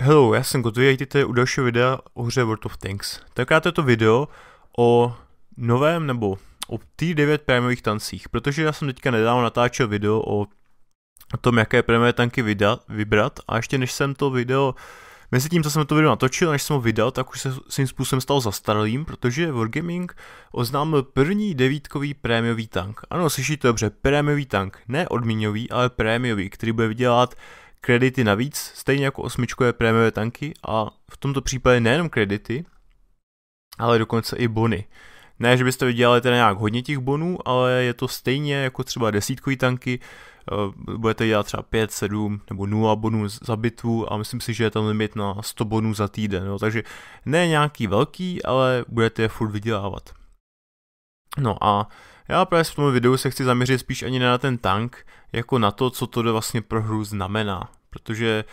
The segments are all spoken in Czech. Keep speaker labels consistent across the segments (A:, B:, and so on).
A: Hello, já jsem Gotovi a jdete u dalšího videa o hře World of Tanks. Tenkrát je to video o novém nebo o T9 prémiových tancích, protože já jsem teďka nedávno natáčel video o tom, jaké prémiové tanky vydat, vybrat a ještě než jsem to video Mezi tím, co jsem to video natočil, než jsem ho vydal, tak už se svým způsobem stal zastaralým, protože Wargaming oznámil první devítkový prémiový tank. Ano, slyšíte dobře, prémiový tank, ne odmíňový, ale prémiový, který bude vydělat kredity navíc, stejně jako osmičkové prémiové tanky a v tomto případě nejenom kredity, ale dokonce i bony. Ne, že byste vydělali teda nějak hodně těch bonů, ale je to stejně jako třeba desítkový tanky, eh, budete dělat třeba 5, 7 nebo 0 bonů za bitvu a myslím si, že je tam limit na 100 bonů za týden, no, takže ne nějaký velký, ale budete je furt vydělávat. No a já právě v tom videu se chci zaměřit spíš ani na ten tank, jako na to, co to vlastně pro hru znamená. Protože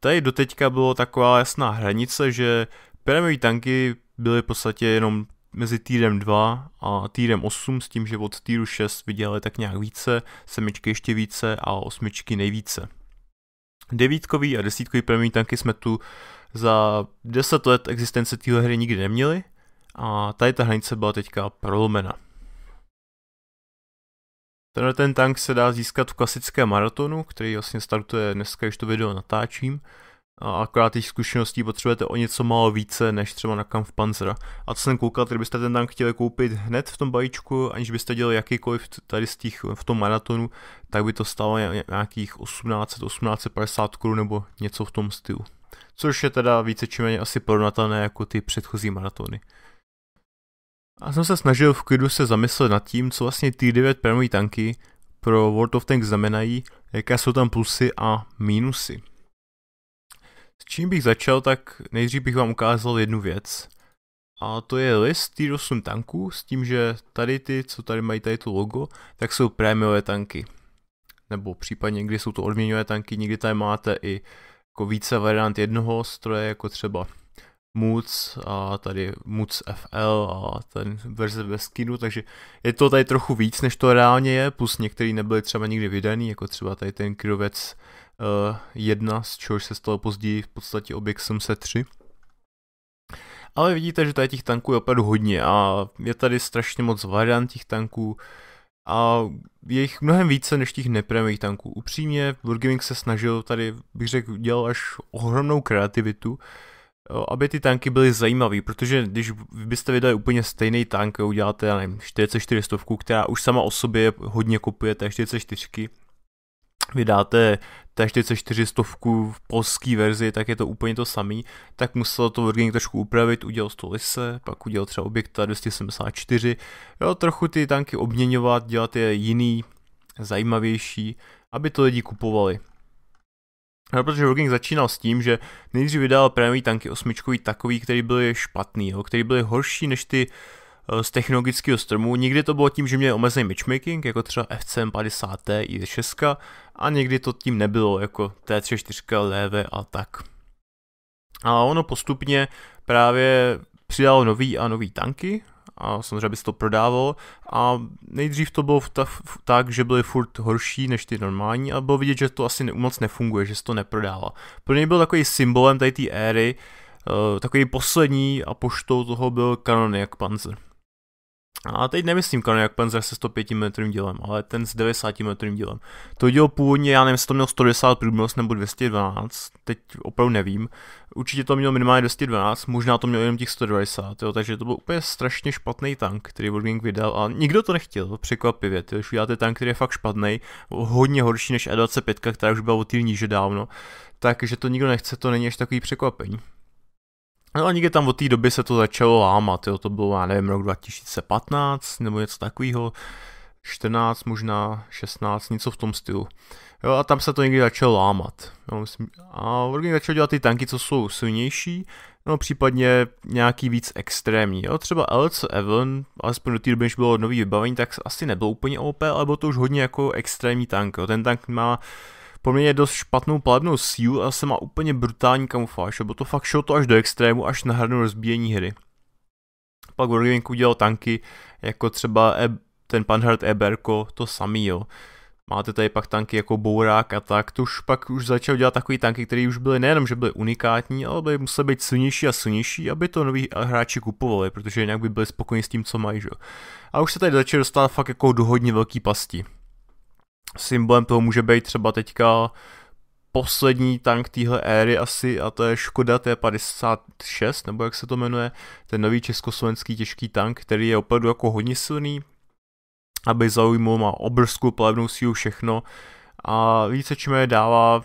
A: tady doteďka bylo taková jasná hranice, že pyramidové tanky byly v podstatě jenom mezi týrem 2 a týrem 8 s tím, že od týru 6 vydělali tak nějak více, semičky ještě více a osmičky nejvíce. Devítkový a desítkový pyramidní tanky jsme tu za 10 let existence téhle hry nikdy neměli a tady ta hranice byla teďka prolomena. Tenhle ten tank se dá získat v klasickém maratonu, který vlastně startuje dneska, když to video natáčím. A akorát těch zkušeností potřebujete o něco málo více, než třeba na Kampf Panzera. A co jsem koukal, kdybyste ten tank chtěli koupit hned v tom balíčku, aniž byste dělali jakýkoliv tady z těch, v tom maratonu, tak by to stálo nějakých 1800-1850 korun nebo něco v tom stylu. Což je teda více či méně asi porovnatelné jako ty předchozí maratony. A jsem se snažil v klidu se zamyslet nad tím, co vlastně ty 9 Primary tanky pro World of Tanks znamenají, jaké jsou tam plusy a mínusy. S čím bych začal, tak nejdřív bych vám ukázal jednu věc. A to je list t 8 tanků s tím, že tady ty, co tady mají tady to logo, tak jsou prémiové tanky. Nebo případně někdy jsou to odměňové tanky, někdy tady máte i jako více variant jednoho stroje, jako třeba Moods a tady Moods FL a ten verze ve skinu, takže je to tady trochu víc, než to reálně je, plus některý nebyly třeba nikdy vydaný, jako třeba tady ten Kirovec uh, eh, z čehož se stalo později v podstatě objekt se 3. Ale vidíte, že tady těch tanků je opravdu hodně a je tady strašně moc variant těch tanků a je jich mnohem více než těch nepremových tanků. Upřímně, Wargaming se snažil tady, bych řekl, dělal až ohromnou kreativitu, aby ty tanky byly zajímavý, protože když byste vydali úplně stejný tank, uděláte, já nevím, 44 stovku, která už sama o sobě hodně kopuje té 44, vydáte té 44 stovku v polské verzi, tak je to úplně to samý, tak muselo to Wargaming trošku upravit, udělal to lise, pak udělal třeba objekta 274, jo, trochu ty tanky obměňovat, dělat je jiný, zajímavější, aby to lidi kupovali. No, protože Rogan začínal s tím, že nejdřív vydal prémiový tanky osmičkový takový, který byly špatný, jo, který byly horší než ty eh, z technologického stromu. Někdy to bylo tím, že měli omezený matchmaking, jako třeba FCM50T i 6 a někdy to tím nebylo, jako T34 LV a tak. A ono postupně právě přidalo nový a nový tanky, a samozřejmě by se to prodávalo a nejdřív to bylo ta, tak, že byly furt horší než ty normální a bylo vidět, že to asi moc nefunguje, že se to neprodává. Pro něj byl takový symbolem tady té éry, eh, takový poslední a poštou toho byl jak Panzer. No, a teď nemyslím Conor jak Panzer se 105 metrovým dílem, ale ten s 90 metrovým dílem. To dílo původně, já nevím, jestli to měl 110 průměrnost nebo 212, teď opravdu nevím. Určitě to mělo minimálně 212, možná to mělo jenom těch 190, jo, takže to byl úplně strašně špatný tank, který Wolfgang vydal a nikdo to nechtěl, překvapivě. Ty, už uděláte tank, který je fakt špatný, hodně horší než E25, která už byla o týl níže dávno, takže to nikdo nechce, to není až takový překvapení. No a někde tam od té doby se to začalo lámat, jo, to bylo, já nevím, rok 2015 nebo něco takového, 14 možná, 16, něco v tom stylu. Jo, a tam se to někdy začalo lámat. Jo, no, myslím, a Wargaming začal dělat ty tanky, co jsou silnější, no případně nějaký víc extrémní. Jo, třeba LC Evan, alespoň do té doby, než bylo nový vybavení, tak asi nebyl úplně OP, ale byl to už hodně jako extrémní tank. Jo. Ten tank má poměrně dost špatnou palebnou sílu a se má úplně brutální kamufláž, bylo to fakt šlo to až do extrému, až na hranu rozbíjení hry. Pak Wargaming udělal tanky, jako třeba e, ten Panhard Eberko, to samý jo. Máte tady pak tanky jako Bourák a tak, to už pak už začal dělat takový tanky, které už byly nejenom, že byly unikátní, ale by musely být silnější a silnější, aby to noví hráči kupovali, protože jinak by byli spokojeni s tím, co mají, že? A už se tady začal dostat fakt jako do hodně velký pasti. Symbolem toho může být třeba teďka poslední tank téhle éry asi a to je Škoda T56, nebo jak se to jmenuje, ten nový československý těžký tank, který je opravdu jako hodně silný, aby zaujmul, má obrovskou plevnou sílu všechno a více čím je dává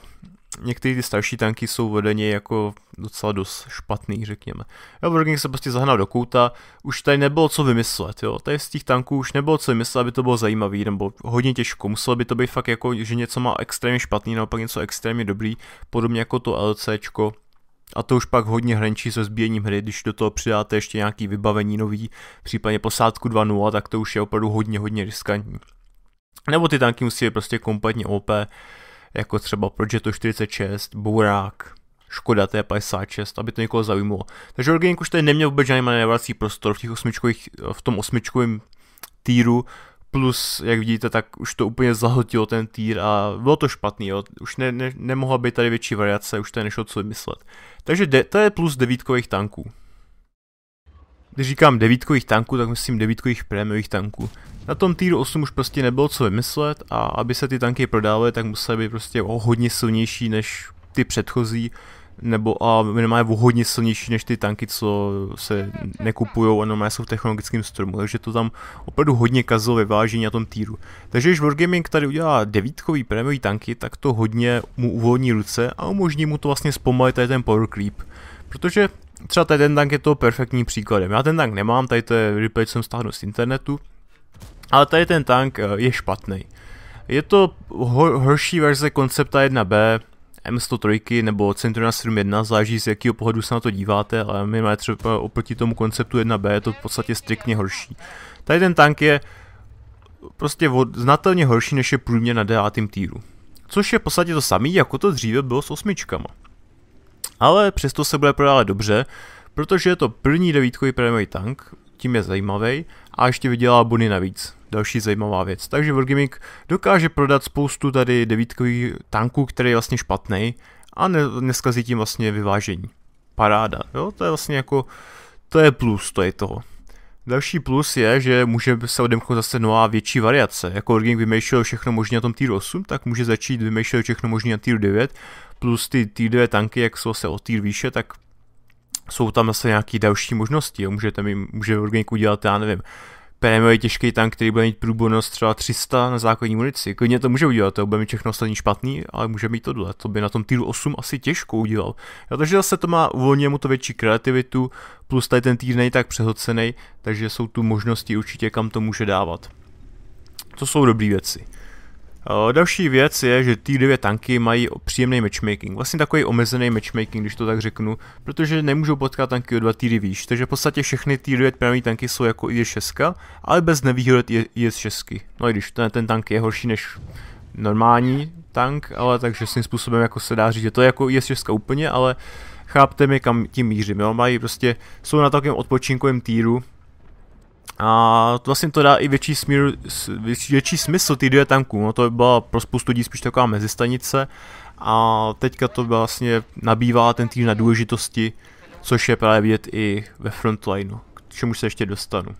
A: některé ty starší tanky jsou vedeně jako docela dost špatný, řekněme. v se prostě zahnal do kouta, už tady nebylo co vymyslet, jo. Tady z těch tanků už nebylo co vymyslet, aby to bylo zajímavý, nebo hodně těžko. Muselo by to být fakt jako, že něco má extrémně špatný, naopak něco extrémně dobrý, podobně jako to LCčko. A to už pak hodně hraničí se zbíjením hry, když do toho přidáte ještě nějaký vybavení nový, případně posádku 2.0, tak to už je opravdu hodně, hodně riskantní. Nebo ty tanky musí být prostě kompletně OP, jako třeba Projeto 46, Bourak, Škoda T56, aby to někoho zaujmulo. Takže Organic už tady neměl vůbec žádný manévrovací prostor v, těch osmičkových, v tom osmičkovém týru, plus, jak vidíte, tak už to úplně zahltilo ten týr a bylo to špatný, jo. už ne, ne, nemohla být tady větší variace, už to nešlo co vymyslet. Takže de, to je plus devítkových tanků. Když říkám devítkových tanků, tak myslím devítkových prémiových tanků. Na tom týru 8 už prostě nebylo co vymyslet a aby se ty tanky prodávaly, tak musely být prostě o hodně silnější než ty předchozí, nebo a minimálně o hodně silnější než ty tanky, co se nekupují a normálně jsou v technologickém stromu, takže to tam opravdu hodně kazilo vyvážení na tom týru. Takže když Wargaming tady udělá devítkový prémiový tanky, tak to hodně mu uvolní ruce a umožní mu to vlastně zpomalit tady ten power creep. Protože třeba tady ten tank je to perfektní příkladem. Já ten tank nemám, tady to je replay, jsem stáhnu z internetu. Ale tady ten tank eh, je špatný. Je to hor- horší verze koncepta 1B, M103 nebo Centurion 71, záleží z jakého pohledu se na to díváte, ale my máme třeba oproti tomu konceptu 1B, je to v podstatě striktně horší. Tady ten tank je prostě znatelně horší než je průměr na devátém týru. Což je v podstatě to samé, jako to dříve bylo s osmičkama. Ale přesto se bude prodávat dobře, protože je to první devítkový prémiový tank, tím je zajímavý a ještě vydělá bony navíc. Další zajímavá věc. Takže Wargaming dokáže prodat spoustu tady devítkových tanků, který je vlastně špatný a ne, neskazí tím vlastně vyvážení. Paráda, jo, to je vlastně jako, to je plus, to je toho. Další plus je, že může se odemknout zase nová větší variace. Jako Orging vymýšlel všechno možné na tom týru 8, tak může začít vymýšlet všechno možné na týru 9, plus ty týr 2 tanky, jak jsou se o týr výše, tak jsou tam zase nějaké další možnosti. Jo. Můžete mi, může Orging udělat, já nevím, prémiový těžký tank, který bude mít průbornost třeba 300 na základní munici. Klidně to může udělat, to bude mít všechno ostatní špatný, ale může mít tohle. To by na tom týru 8 asi těžko udělal. A takže zase to má uvolně mu to větší kreativitu, plus tady ten týr není tak přehocený, takže jsou tu možnosti určitě, kam to může dávat. To jsou dobré věci. Další věc je, že T9 tanky mají příjemný matchmaking, vlastně takový omezený matchmaking, když to tak řeknu, protože nemůžou potkat tanky o dva týdy výš, takže v podstatě všechny T9 pravý tanky jsou jako IS-6, ale bez nevýhod IS-6. No i když ten, ten tank je horší než normální tank, ale takže tím způsobem jako se dá říct, že to je jako IS-6 úplně, ale chápte mi, kam tím mířím, jo? mají prostě, jsou na takovém odpočinkovém týru, a to vlastně to dá i větší, smír, větší smysl ty dvě tanků, no to byla pro spoustu lidí spíš taková mezistanice a teďka to vlastně nabývá ten týž na důležitosti, což je právě vidět i ve frontlineu, k čemu se ještě dostanu.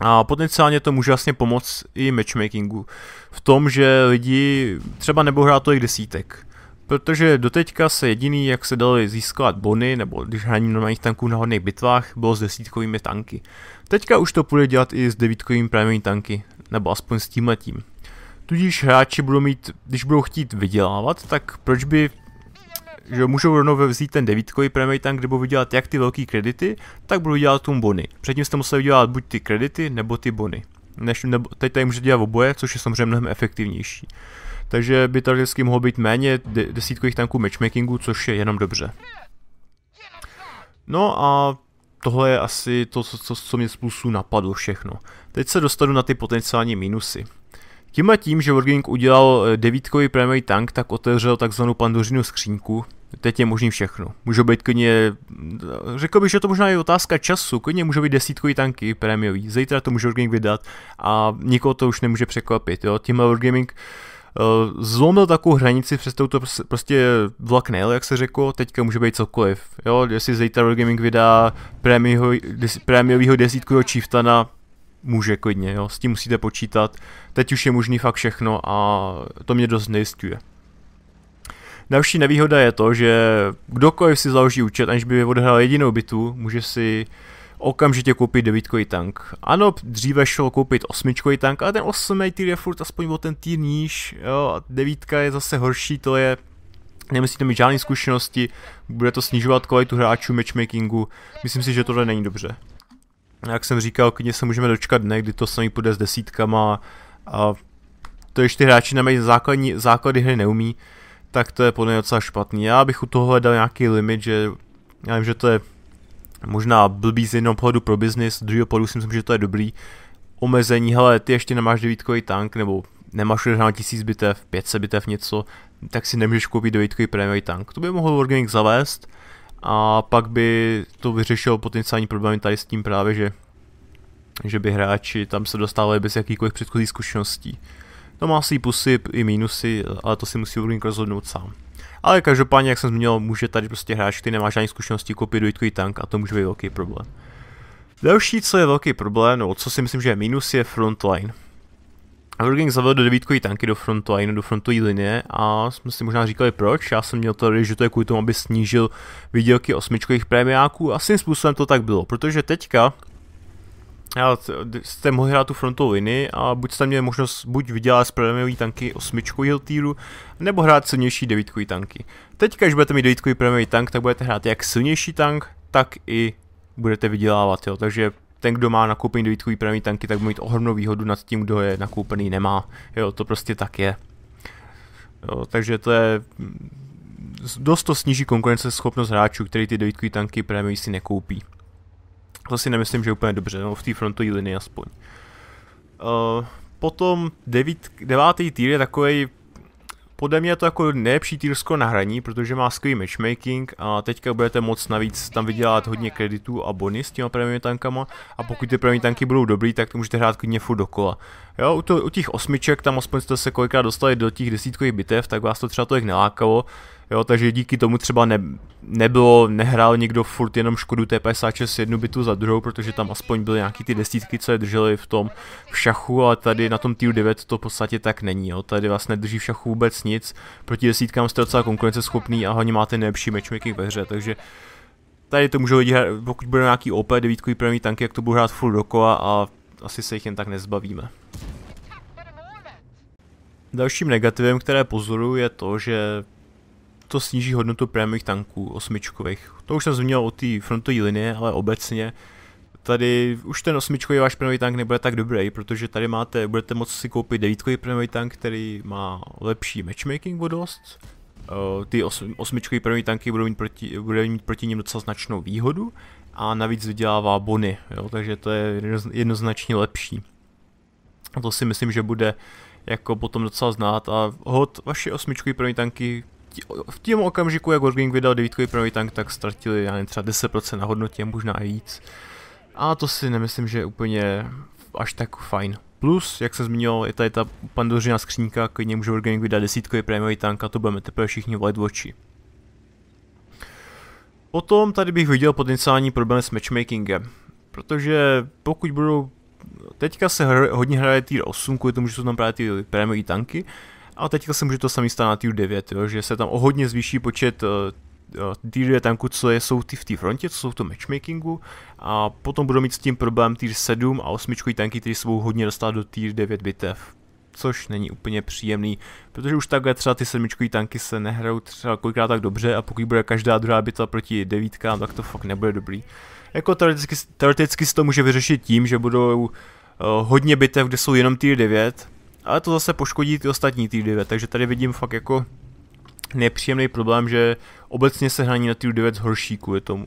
A: A potenciálně to může vlastně pomoct i matchmakingu, v tom, že lidi třeba nebo hrát tolik desítek, Protože doteďka se jediný, jak se dali získat bony, nebo když hraní normálních tanků na hodných bitvách, bylo s desítkovými tanky. Teďka už to půjde dělat i s devítkovými prémiovými tanky, nebo aspoň s tímhletím. Tudíž hráči budou mít, když budou chtít vydělávat, tak proč by že můžou rovnou vzít ten devítkový prémiový tank, kde budou vydělat jak ty velké kredity, tak budou dělat tomu bony. Předtím jste museli dělat buď ty kredity, nebo ty bony. Než, nebo, teď tady můžete dělat oboje, což je samozřejmě mnohem efektivnější takže by teoreticky mohlo být méně desítkových tanků matchmakingu, což je jenom dobře. No a tohle je asi to, co, co, co mě z plusů napadlo všechno. Teď se dostanu na ty potenciální minusy. Tím a tím, že Wargaming udělal eh, devítkový primary tank, tak otevřel takzvanou pandořinu skřínku. Teď je možný všechno. Může být klidně, eh, řekl bych, že to možná je otázka času, klidně může být desítkový tanky prémiový. Zítra to může Wargaming vydat a nikoho to už nemůže překvapit. Jo? Tímhle Wargaming uh, Eh, zlomil takovou hranici, přes to prostě, prostě vlak nejel, jak se řeklo, teďka může být cokoliv. Jo, jestli World gaming vydá desítku jeho Chieftana, může klidně, jo, s tím musíte počítat. Teď už je možný fakt všechno a to mě dost nejistuje. Další nevýhoda je to, že kdokoliv si založí účet, aniž by odehrál jedinou bitu, může si uh, okamžitě koupit devítkový tank. Ano, dříve šlo koupit osmičkový tank, ale ten osmý týr je furt aspoň o ten týr níž, jo, a devítka je zase horší, to je, nemusíte mít žádné zkušenosti, bude to snižovat kvalitu hráčů matchmakingu, myslím si, že tohle není dobře. Jak jsem říkal, klidně se můžeme dočkat dne, kdy to samý půjde s desítkama a to, ještě ty hráči nemají základní, základy hry neumí, tak to je podle mě docela špatný. Já bych u toho hledal nějaký limit, že já vím, že to je možná blbý z jednoho pohledu pro biznis, z druhého pohledu si myslím, že to je dobrý. Omezení, hele, ty ještě nemáš devítkový tank, nebo nemáš už na tisíc bitev, 500 bitev něco, tak si nemůžeš koupit devítkový prémiový tank. To by mohl Wargaming zavést a pak by to vyřešilo potenciální problémy tady s tím právě, že že by hráči tam se dostávali bez jakýkoliv předchozí zkušeností. To má asi pusy i mínusy, ale to si musí Wargaming rozhodnout sám. Ale každopádně, jak jsem zmínil, může tady prostě hráč, který nemá žádné zkušenosti, koupit dojitkový tank a to může být velký problém. Další, co je velký problém, No, co si myslím, že je minus, je frontline. Evergang zavedl devítkový tanky do frontline, do frontové linie a jsme si možná říkali proč. Já jsem měl tady, že to je kvůli tomu, aby snížil výdělky osmičkových prémiáků. A svým způsobem to tak bylo, protože teďka já jste mohli hrát tu frontovou linii a buď jste měli možnost buď vydělat z premiový tanky osmičkovýho týru, nebo hrát silnější devítkový tanky. Teď, když budete mít devítkový premiový tank, tak budete hrát jak silnější tank, tak i budete vydělávat, jo. Takže ten, kdo má nakoupený devítkový premiový tanky, tak bude mít ohromnou výhodu nad tím, kdo je nakoupený nemá. Jo, to prostě tak je. Jo, takže to je mm, dost to sníží konkurenceschopnost hráčů, který ty devítkový tanky premiový si nekoupí. To si nemyslím, že úplně dobře, no, v té frontové linii aspoň. Uh, potom devít, devátý týr je takový podle mě je to jako nejlepší skoro na hraní, protože má skvělý matchmaking a teďka budete moc navíc tam vydělat hodně kreditů a bony s těma premium tankama a pokud ty premium tanky budou dobrý, tak to můžete hrát klidně furt dokola. Jo, u, to, u těch osmiček tam aspoň jste se kolikrát dostali do těch desítkových bitev, tak vás to třeba tolik nelákalo. Jo, takže díky tomu třeba ne, nebylo, nehrál nikdo furt jenom škodu T56 jednu bitu za druhou, protože tam aspoň byly nějaký ty desítky, co je drželi v tom v šachu, ale tady na tom tier 9 to v podstatě tak není. Jo. Tady vás nedrží v šachu vůbec nic, proti desítkám jste docela konkurenceschopný a hlavně máte nejlepší matchmaking ve hře, takže tady to můžou lidi hrát, pokud bude nějaký OP 9 první tanky, jak to budou hrát furt dokola a asi se jich jen tak nezbavíme. Dalším negativem, které pozoruju, je to, že to sníží hodnotu prémiových tanků osmičkových. To už jsem zmínil o té frontové linie, ale obecně tady už ten osmičkový váš prémiový tank nebude tak dobrý, protože tady máte, budete moci si koupit devítkový prémiový tank, který má lepší matchmaking vodost. Uh, eh, Ty osm, osmičkový prémiový tanky budou mít, proti, budou mít proti ním docela značnou výhodu a navíc vydělává bony, jo, takže to je jednoznačně lepší. A to si myslím, že bude jako potom docela znát a hod vaše osmičkový první tanky v tím okamžiku, jak Wargaming vydal devítkový první tank, tak ztratili já nevím, třeba 10% na hodnotě, možná i víc. A to si nemyslím, že je úplně až tak fajn. Plus, jak jsem zmínil, je tady ta pandořina skřínka, klidně může Wargaming vydat desítkový prémiový tank a to budeme teprve všichni volit oči. Potom tady bych viděl potenciální problém s matchmakingem, protože pokud budou teďka se hr, hodně hraje týr 8, kvůli tomu, že jsou tam právě ty prémiový tanky, a teďka se může to samý stát na týr 9, jo, že se tam o hodně zvýší počet uh, týr 9 tanků, co je, jsou ty v té frontě, co jsou v tom matchmakingu a potom budou mít s tím problém týr 7 a 8 tanky, které jsou hodně dostat do týr 9 bitev, což není úplně příjemný, protože už takhle třeba ty sedmičkový tanky se nehrajou třeba kolikrát tak dobře a pokud bude každá druhá bitva proti devítkám, tak to fakt nebude dobrý. Jako teoreticky, teoreticky se to může vyřešit tím, že budou uh, hodně bitev, kde jsou jenom tier 9, ale to zase poškodí ty ostatní tier 9, takže tady vidím fakt jako nepříjemný problém, že obecně se hraní na tier 9 horší kvůli tomu.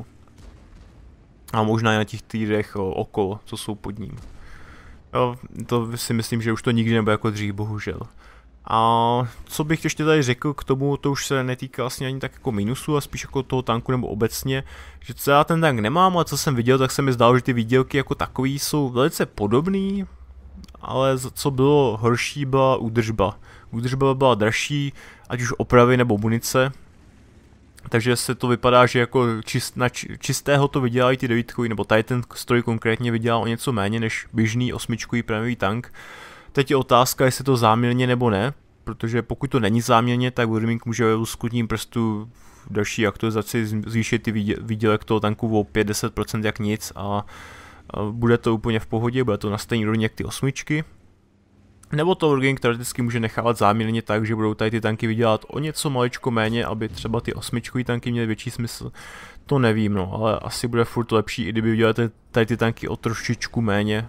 A: A možná i na těch týdech eh, okolo, co jsou pod ním. Jo, to si myslím, že už to nikdy nebude jako dřív, bohužel. A co bych ještě tady řekl k tomu, to už se netýká vlastně ani tak jako minusu a spíš jako toho tanku nebo obecně, že co já ten tank nemám, ale co jsem viděl, tak se mi zdálo, že ty výdělky jako takový jsou velice podobný, ale co bylo horší byla údržba. Údržba byla dražší, ať už opravy nebo munice, takže se to vypadá, že jako čist, na čistého to vydělají ty devítkový, nebo Titan stroj konkrétně vydělal o něco méně než běžný osmičkový prémiový tank. Teď je otázka, jestli to záměrně nebo ne, protože pokud to není záměrně, tak Warming může luskutním prstu v další aktualizaci zvýšit ty výdělek toho tanku o 5-10% jak nic a bude to úplně v pohodě, bude to na stejný rovně jak ty osmičky, nebo to Wargaming teoreticky může nechávat záměrně tak, že budou tady ty tanky vydělat o něco maličko méně, aby třeba ty osmičkový tanky měly větší smysl. To nevím, no, ale asi bude furt lepší, i kdyby vydělali tady ty tanky o trošičku méně,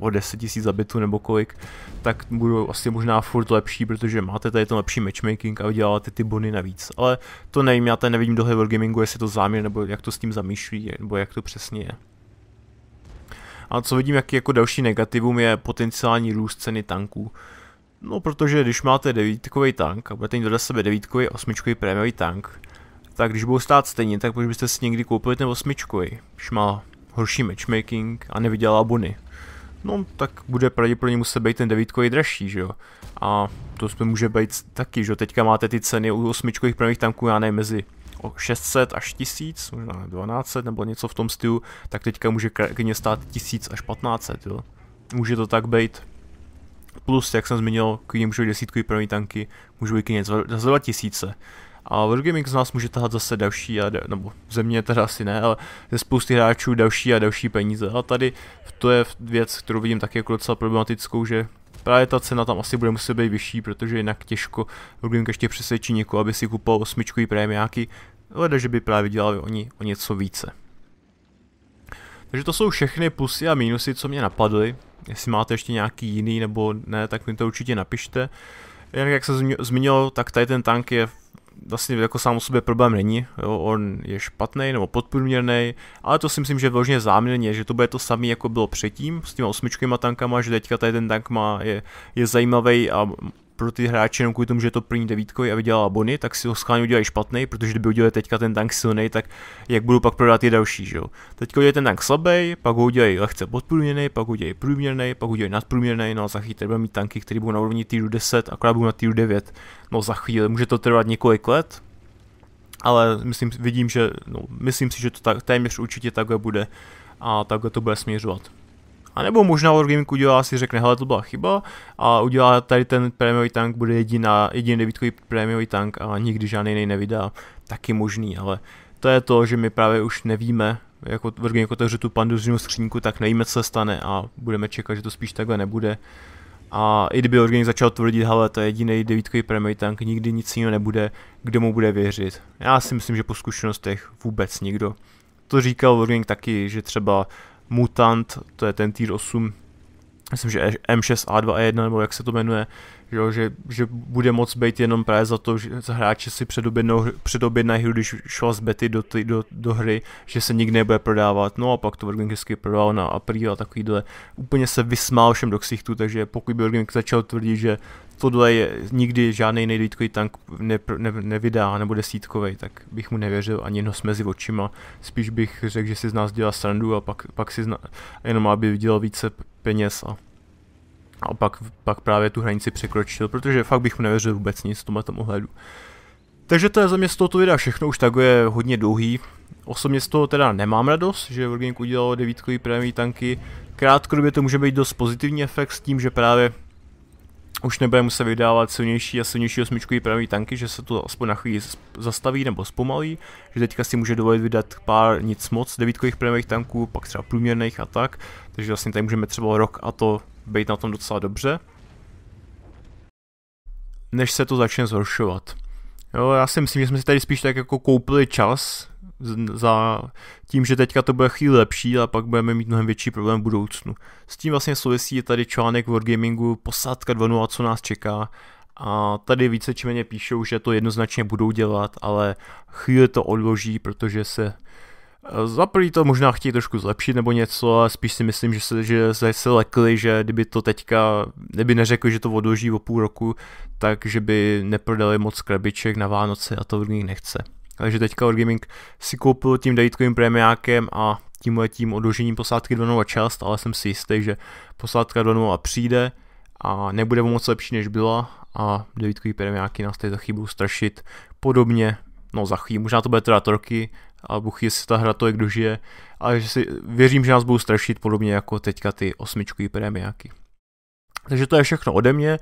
A: o 10 000 zabitů nebo kolik, tak budou asi možná furt lepší, protože máte tady ten lepší matchmaking a vyděláte ty bony navíc. Ale to nevím, já tady nevidím do Wargamingu, jestli to záměr, nebo jak to s tím zamýšlí, nebo jak to přesně je. A co vidím, jak jako další negativum je potenciální růst ceny tanků. No, protože když máte devítkový tank a budete mít vedle sebe devítkový a osmičkový prémiový tank, tak když budou stát stejně, tak proč byste si někdy koupili ten osmičkový, když má horší matchmaking a nevydělá bony. No, tak bude pravděpodobně muset být ten devítkový dražší, že jo. A to jsme může být taky, že jo. Teďka máte ty ceny u osmičkových prémiových tanků, já nevím mezi o 600 až 1000, možná 1200 nebo něco v tom stylu, tak teďka může klidně stát 1000 až 1500, jo. Může to tak být. Plus, jak jsem zmínil, klidně můžou být desítkový první tanky, můžou být klidně za 2000. A Wargaming z nás může tahat zase další, a de, nebo ze mě teda asi ne, ale ze spousty hráčů další a další peníze. A tady to je věc, kterou vidím taky jako docela problematickou, že Právě ta cena tam asi bude muset být vyšší, protože jinak těžko Rogue ještě přesvědčí někoho, aby si kupoval osmičkový prémiáky, ale že by právě dělali oni o něco více. Takže to jsou všechny plusy a mínusy, co mě napadly. Jestli máte ještě nějaký jiný nebo ne, tak mi to určitě napište. jak se zmiňoval, tak tady ten tank je vlastně jako sám o sobě problém není, jo, on je špatný nebo podprůměrný, ale to si myslím, že vložně záměrně, že to bude to samé, jako bylo předtím s těma osmičkýma tankama, že teďka tady ten tank má, je, je zajímavý a pro ty hráče jenom kvůli tomu, že je to první devítkový a vydělala bony, tak si ho schválně udělají špatný, protože kdyby udělali teďka ten tank silný, tak jak budou pak prodat i další, že jo. Teďka je ten tank slabý, pak ho udělají lehce podprůměrný, pak ho udělají průměrný, pak ho udělají nadprůměrný, no a za chvíli třeba mít tanky, které budou na úrovni týru 10, akorát budou na týru 9. No za chvíli, může to trvat několik let, ale myslím, vidím, že, no, myslím si, že to tak, téměř určitě takhle bude a takhle to bude směřovat. A nebo možná Wargaming udělá si řekne, hele, to byla chyba a udělá tady ten prémiový tank, bude jediná, jediný devítkový prémiový tank a nikdy žádný jiný nevydá. Taky možný, ale to je to, že my právě už nevíme, jako Wargaming otevře tu panduzinu skřínku, tak nevíme, co se stane a budeme čekat, že to spíš takhle nebude. A i kdyby Wargaming začal tvrdit, hele, to je jediný devítkový premiový tank, nikdy nic jiného nebude, kdo mu bude věřit. Já si myslím, že po zkušenostech vůbec nikdo. To říkal Wargaming taky, že třeba Mutant, to je ten tier 8, myslím, že e- M6A2A1, e nebo jak se to jmenuje, že, že, že bude moc být jenom právě za to, že hráči si předobědná hru, když šla z bety do, ty, do, do, hry, že se nikdy nebude prodávat, no a pak to Virgin hezky prodal na April a takovýhle. Úplně se vysmál všem do ksichtu, takže pokud by Virgin začal tvrdit, že tohle je, nikdy žádný nejdítkový tank ne, ne, nevydá nebo desítkový, tak bych mu nevěřil ani nos mezi očima. Spíš bych řekl, že si z nás dělá srandu a pak, pak si zna, jenom aby vydělal více peněz a, a pak, pak právě tu hranici překročil, protože fakt bych mu nevěřil vůbec nic v tomhle ohledu. Takže to je za mě z tohoto videa všechno, už tak je hodně dlouhý. Osobně z toho teda nemám radost, že Wargaming udělal devítkový prémí tanky. Krátkodobě to může být dost pozitivní efekt s tím, že právě už nebude muset vydávat silnější a silnější osmičkový pravý tanky, že se to aspoň na chvíli zastaví nebo zpomalí, že teďka si může dovolit vydat pár nic moc devítkových pravých tanků, pak třeba průměrných a tak, takže vlastně tady můžeme třeba rok a to být na tom docela dobře, než se to začne zhoršovat. Jo, já si myslím, že jsme si tady spíš tak jako koupili čas, za tím, že teďka to bude chvíli lepší a pak budeme mít mnohem větší problém v budoucnu. S tím vlastně souvisí tady článek Wargamingu Posádka 2.0, co nás čeká a tady více či méně píšou, že to jednoznačně budou dělat, ale chvíli to odloží, protože se eh, za prvý to možná chtějí trošku zlepšit nebo něco, ale spíš si myslím, že se, že se lekli, že kdyby to teďka, kdyby neřekli, že to odloží o půl roku, takže by neprodali moc krabiček na Vánoce a to nich nechce. Takže teďka Gaming si koupil tím dejitkovým premiákem a tím letím odložením posádky 2.0 část, ale jsem si jistý, že posádka 2.0 přijde a nebude moc lepší, než byla a dejitkový premiáky nás tady za chybu strašit podobně, no za chybu, možná to bude teda Torky, a buchy jestli ta hra to jak dožije, ale že si věřím, že nás budou strašit podobně jako teďka ty osmičkový premiáky. Takže to je všechno ode mě.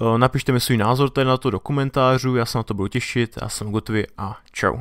A: Eh, napište mi svůj názor tady na to do komentářů, já se na to budu těšit, já jsem gotový a čau.